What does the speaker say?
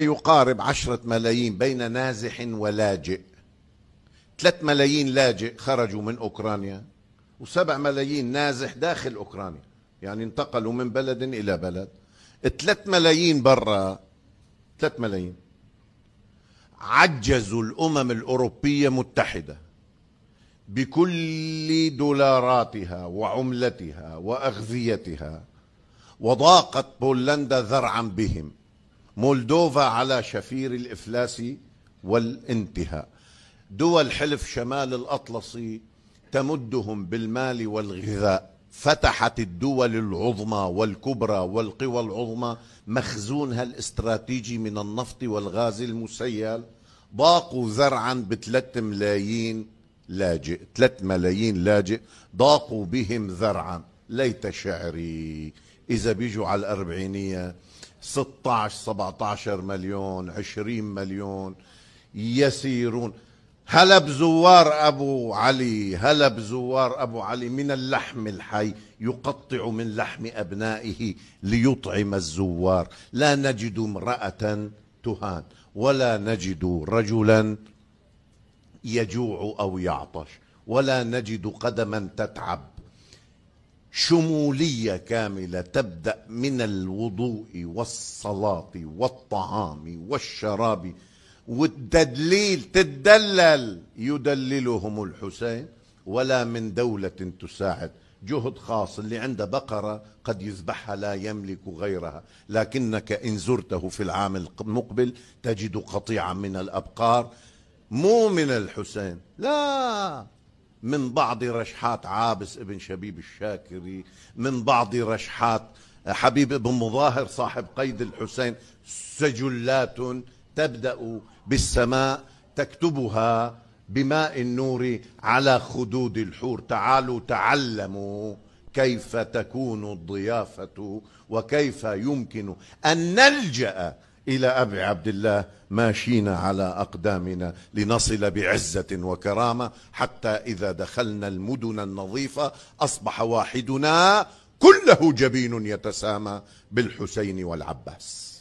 يقارب عشرة ملايين بين نازح ولاجئ ثلاث ملايين لاجئ خرجوا من أوكرانيا وسبع ملايين نازح داخل أوكرانيا يعني انتقلوا من بلد إلى بلد ثلاث ملايين برا ثلاث ملايين عجزوا الأمم الأوروبية متحدة بكل دولاراتها وعملتها وأغذيتها وضاقت بولندا ذرعا بهم مولدوفا على شفير الافلاس والانتهاء دول حلف شمال الاطلسي تمدهم بالمال والغذاء فتحت الدول العظمى والكبرى والقوى العظمى مخزونها الاستراتيجي من النفط والغاز المسيل ضاقوا ذرعا بثلاث ملايين لاجئ ثلاث ملايين لاجئ ضاقوا بهم ذرعا ليت شعري إذا بيجوا على الأربعينية 16 17 مليون 20 مليون يسيرون هلا بزوار ابو علي هلا بزوار ابو علي من اللحم الحي يقطع من لحم ابنائه ليطعم الزوار لا نجد امراه تهان ولا نجد رجلا يجوع او يعطش ولا نجد قدما تتعب شموليه كامله تبدا من الوضوء والصلاه والطعام والشراب والتدليل تدلل يدللهم الحسين ولا من دوله تساعد جهد خاص اللي عنده بقرة قد يذبحها لا يملك غيرها لكنك إن زرته في العام المقبل تجد قطيعا من الأبقار مو من الحسين لا من بعض رشحات عابس ابن شبيب الشاكري من بعض رشحات حبيب بن مظاهر صاحب قيد الحسين سجلات تبدأ بالسماء تكتبها بماء النور على خدود الحور تعالوا تعلموا كيف تكون الضيافة وكيف يمكن أن نلجأ الى ابي عبد الله ماشينا على اقدامنا لنصل بعزه وكرامه حتى اذا دخلنا المدن النظيفه اصبح واحدنا كله جبين يتسامى بالحسين والعباس